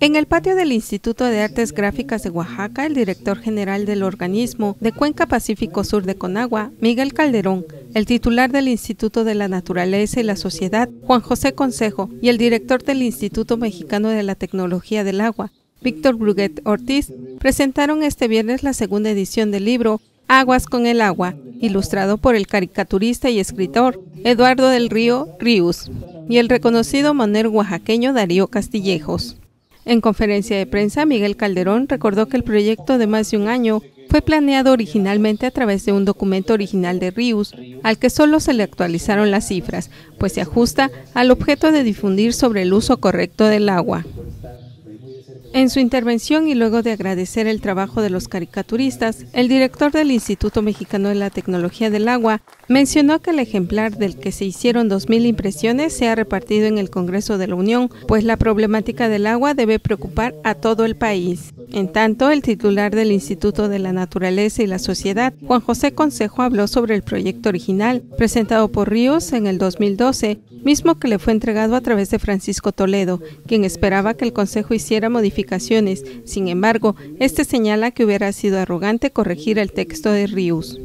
En el patio del Instituto de Artes Gráficas de Oaxaca, el director general del organismo de Cuenca Pacífico Sur de Conagua, Miguel Calderón, el titular del Instituto de la Naturaleza y la Sociedad, Juan José Consejo, y el director del Instituto Mexicano de la Tecnología del Agua, Víctor Bruguet Ortiz, presentaron este viernes la segunda edición del libro Aguas con el agua, ilustrado por el caricaturista y escritor Eduardo del Río Ríos y el reconocido monero oaxaqueño Darío Castillejos. En conferencia de prensa, Miguel Calderón recordó que el proyecto de más de un año fue planeado originalmente a través de un documento original de Rius, al que solo se le actualizaron las cifras, pues se ajusta al objeto de difundir sobre el uso correcto del agua. En su intervención y luego de agradecer el trabajo de los caricaturistas, el director del Instituto Mexicano de la Tecnología del Agua mencionó que el ejemplar del que se hicieron 2.000 impresiones se ha repartido en el Congreso de la Unión, pues la problemática del agua debe preocupar a todo el país. En tanto, el titular del Instituto de la Naturaleza y la Sociedad, Juan José Consejo, habló sobre el proyecto original presentado por Ríos en el 2012, mismo que le fue entregado a través de Francisco Toledo, quien esperaba que el Consejo hiciera modificaciones sin embargo, este señala que hubiera sido arrogante corregir el texto de Rius.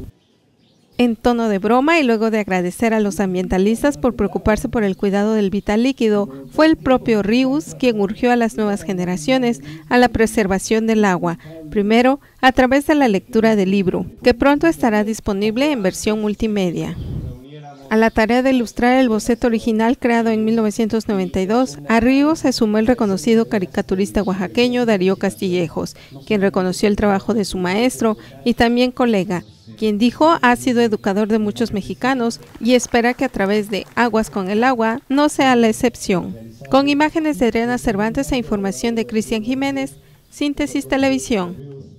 En tono de broma y luego de agradecer a los ambientalistas por preocuparse por el cuidado del vital líquido, fue el propio Rius quien urgió a las nuevas generaciones a la preservación del agua, primero a través de la lectura del libro, que pronto estará disponible en versión multimedia. A la tarea de ilustrar el boceto original creado en 1992, a se sumó el reconocido caricaturista oaxaqueño Darío Castillejos, quien reconoció el trabajo de su maestro y también colega, quien dijo ha sido educador de muchos mexicanos y espera que a través de Aguas con el Agua no sea la excepción. Con imágenes de Adriana Cervantes e información de Cristian Jiménez, Síntesis Televisión.